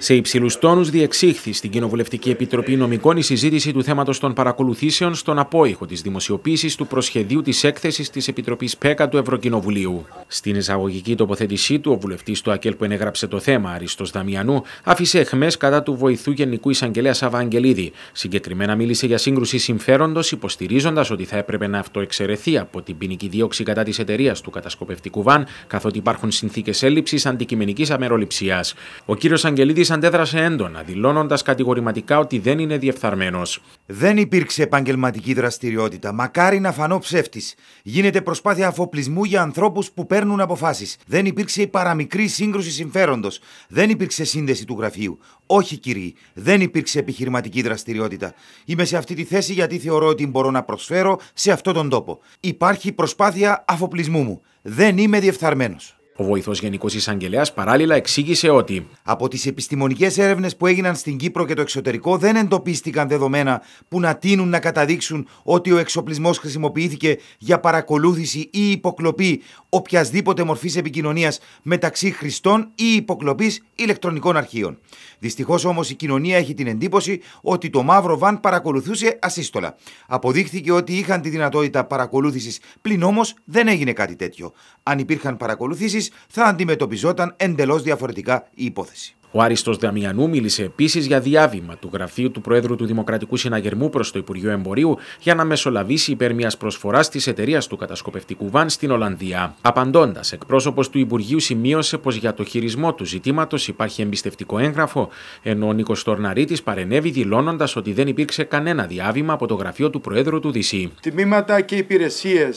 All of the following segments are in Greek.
Σε υψηλούς τόνους διεξήχθη στην Κοινοβουλευτική Επιτροπή Νομικών η συζήτηση του θέματος των παρακολουθήσεων στον απόϊχο της δημοσιοποίησης του προσχεδίου της έκθεσης της Επιτροπής ΠΕΚΑ του Ευρωκοινοβουλίου. Στην εισαγωγική τοποθέτησή του, ο βουλευτής του ΑΚΕΛ που ενέγραψε το θέμα, Αριστος Δαμιανού, άφησε εχμές κατά του βοηθού Γενικού Εισαγγελέας Αβαγγελίδη. Συγκεκριμένα μίλησε για σύγκρουση συμφέροντος, υποστηρίζοντας ότι θα έπρεπε να αυτοεξαιρεθεί από την ποινική δίωξη κατά της εταιρείας του κατασκοπευτικού βαν, καθότι υπάρχουν συνθήκες έλλειψης αντικειμενικής αμεροληψίας. Ο κ. Αγγελίδη αντέδρασε έντονα, δηλώνοντας κατηγορηματικά ότι δεν είναι διεφθαρμένος. Δεν υπήρξε επαγγελματική δραστηριότητα. Μακάρι να φανώ ψεύτης. Γίνεται προσπάθεια αφοπλισμού για ανθρώπους που παίρνουν αποφάσεις. Δεν υπήρξε η παραμικρή σύγκρουση συμφέροντος. Δεν υπήρξε σύνδεση του γραφείου. Όχι, κύριοι, δεν υπήρξε επιχειρηματική δραστηριότητα. Είμαι σε αυτή τη θέση γιατί θεωρώ ότι μπορώ να προσφέρω σε αυτόν τον τόπο. Υπάρχει προσπάθεια αφοπλισμού μου. Δεν είμαι διεφθαρμένος. Ο βοηθός Γενικός Εισαγγελέας παράλληλα εξήγησε ότι Από τις επιστημονικές έρευνες που έγιναν στην Κύπρο και το εξωτερικό δεν εντοπίστηκαν δεδομένα που να τείνουν να καταδείξουν ότι ο εξοπλισμός χρησιμοποιήθηκε για παρακολούθηση ή υποκλοπή οποιασδήποτε μορφής επικοινωνίας μεταξύ χρηστών ή υποκλοπής ηλεκτρονικών αρχείων. Δυστυχώς όμως η κοινωνία έχει την εντύπωση ότι το μαύρο βαν παρακολουθούσε ασύστολα. Αποδείχθηκε ότι είχαν τη δυνατότητα παρακολούθησης, πλην όμως δεν έγινε κάτι τέτοιο. Αν υπήρχαν παρακολουθήσεις, θα αντιμετωπιζόταν εντελώς διαφορετικά η υπόθεση. Ο Άριστος Δαμιανού μίλησε επίσης για διάβημα του γραφείου του Προέδρου του Δημοκρατικού Συναγερμού προς το Υπουργείο Εμπορίου για να μεσολαβήσει υπέρ μιας προσφοράς της εταιρείας του κατασκοπευτικού Βαν στην Ολλανδία. Απαντώντας, εκπρόσωπος του Υπουργείου σημείωσε πως για το χειρισμό του ζητήματος υπάρχει εμπιστευτικό έγγραφο, ενώ ο Νίκος Τορναρίτης παρενέβη δηλώνοντας ότι δεν υπήρξε κανένα διάβημα από το γραφείο του Προέδρου του Δυσί. Τμήματα και υπηρεσίες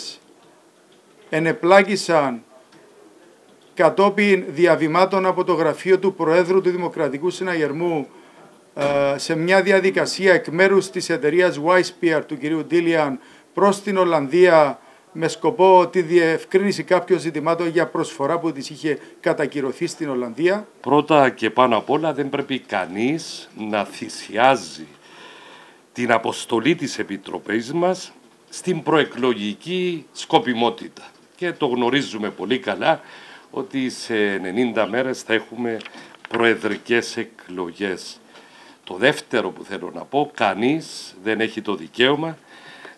ενεπλάγησαν κατόπιν διαβημάτων από το γραφείο του Προέδρου του Δημοκρατικού Συναγερμού ε, σε μια διαδικασία εκ μέρους της εταιρείας YSPR του κυρίου Ντίλιαν προς την Ολλανδία με σκοπό τη διευκρίνηση κάποιων ζητημάτων για προσφορά που της είχε κατακυρωθεί στην Ολλανδία. Πρώτα και πάνω απ' όλα δεν πρέπει κανείς να θυσιάζει την αποστολή της Επιτροπής μας στην προεκλογική σκοπιμότητα. Και το γνωρίζουμε πολύ καλά ότι σε 90 μέρες θα έχουμε προεδρικές εκλογές. Το δεύτερο που θέλω να πω, κανείς δεν έχει το δικαίωμα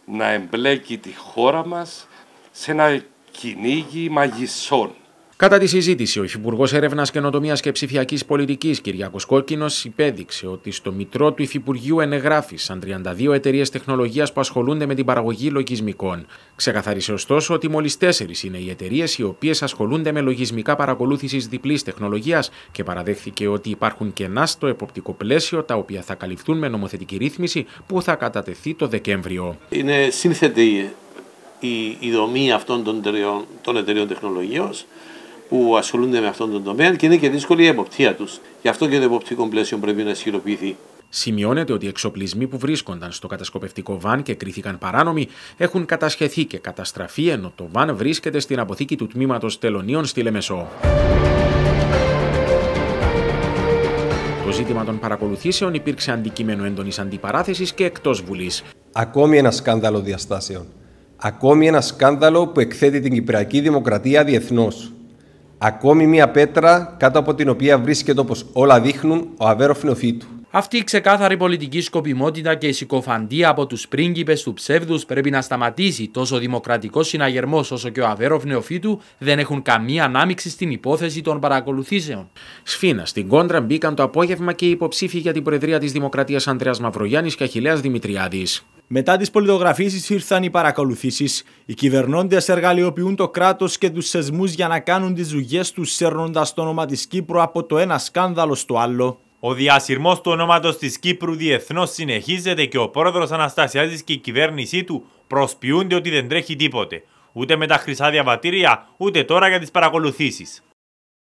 να εμπλέκει τη χώρα μας σε ένα κυνήγι μαγισσών. Κατά τη συζήτηση, ο Υφυπουργός Έρευνας, Καινοτομίας και Ψηφιακής Πολιτικής, Κυριακός Κόκκινος, υπέδειξε ότι στο μητρό του Υφυπουργείου ενεγράφησαν 32 εταιρείες τεχνολογίας που ασχολούνται με την παραγωγή λογισμικών. Ξεκαθάρισε ωστόσο ότι μόλις 4 είναι οι εταιρείες οι οποίες ασχολούνται με λογισμικά παρακολούθησης διπλής τεχνολογίας και παραδέχθηκε ότι υπάρχουν κενά στο εποπτικό πλαίσιο τα οποία θα καλυφθούν με νομοθετική ρύθμιση που θα κατατεθεί το Δεκέμβριο. Είναι σύνθετη η, δομή αυτών των εταιρείων των που ασχολούνται με αυτόν τον τομέα και είναι και δύσκολη η εποπτεία τους. Γι' αυτό και το εποπτικό πλαίσιο πρέπει να ισχυροποιηθεί. Σημειώνεται ότι οι εξοπλισμοί που βρίσκονταν στο κατασκοπευτικό βαν και κρίθηκαν παράνομοι έχουν κατασχεθεί και καταστραφεί ενώ το βαν βρίσκεται στην αποθήκη του τμήματος Τελωνίων στη Λεμεσό. Το ζήτημα των παρακολουθήσεων υπήρξε αντικείμενο έντονης αντιπαράθεσης και εκτός Βουλής. Ακόμη ένα σκάνδαλο διαστάσεων. Ακόμη ένα σκάνδαλο που εκθέτει την Κυπριακή Δημοκρατία διεθνώς. Ακόμη μία πέτρα κάτω από την οποία βρίσκεται όπως όλα δείχνουν ο Αβέροφ φύτου. Αυτή η ξεκάθαρη πολιτική σκοπιμότητα και η συκοφαντία από τους πρίγκιπες του ψεύδους πρέπει να σταματήσει. Τόσο ο δημοκρατικός συναγερμός όσο και ο αβέροφ νεοφύτου δεν έχουν καμία ανάμειξη στην υπόθεση των παρακολουθήσεων. Σφίνα, στην κόντρα μπήκαν το απόγευμα και οι υποψήφοι για την Προεδρία της Δημοκρατίας Ανδρέας Μαυρογιάννης και Αχηλέα Δημητριάδης. Μετά τις πολιτογραφήσεις ήρθαν οι παρακολουθήσεις. Οι κυβερνώντες εργαλειοποιούν το κράτος και τους σεσμού για να κάνουν τις ζουγέ τους, σέρνοντας το όνομα της Κύπρου από το ένα σκάνδαλο στο άλλο. Ο διασυρμός του ονόματος της Κύπρου διεθνώς συνεχίζεται και ο πρόεδρος Αναστασιάδης και η κυβέρνησή του προσποιούνται ότι δεν τρέχει τίποτε. Ούτε με τα χρυσά διαβατήρια, ούτε τώρα για τις παρακολουθήσεις.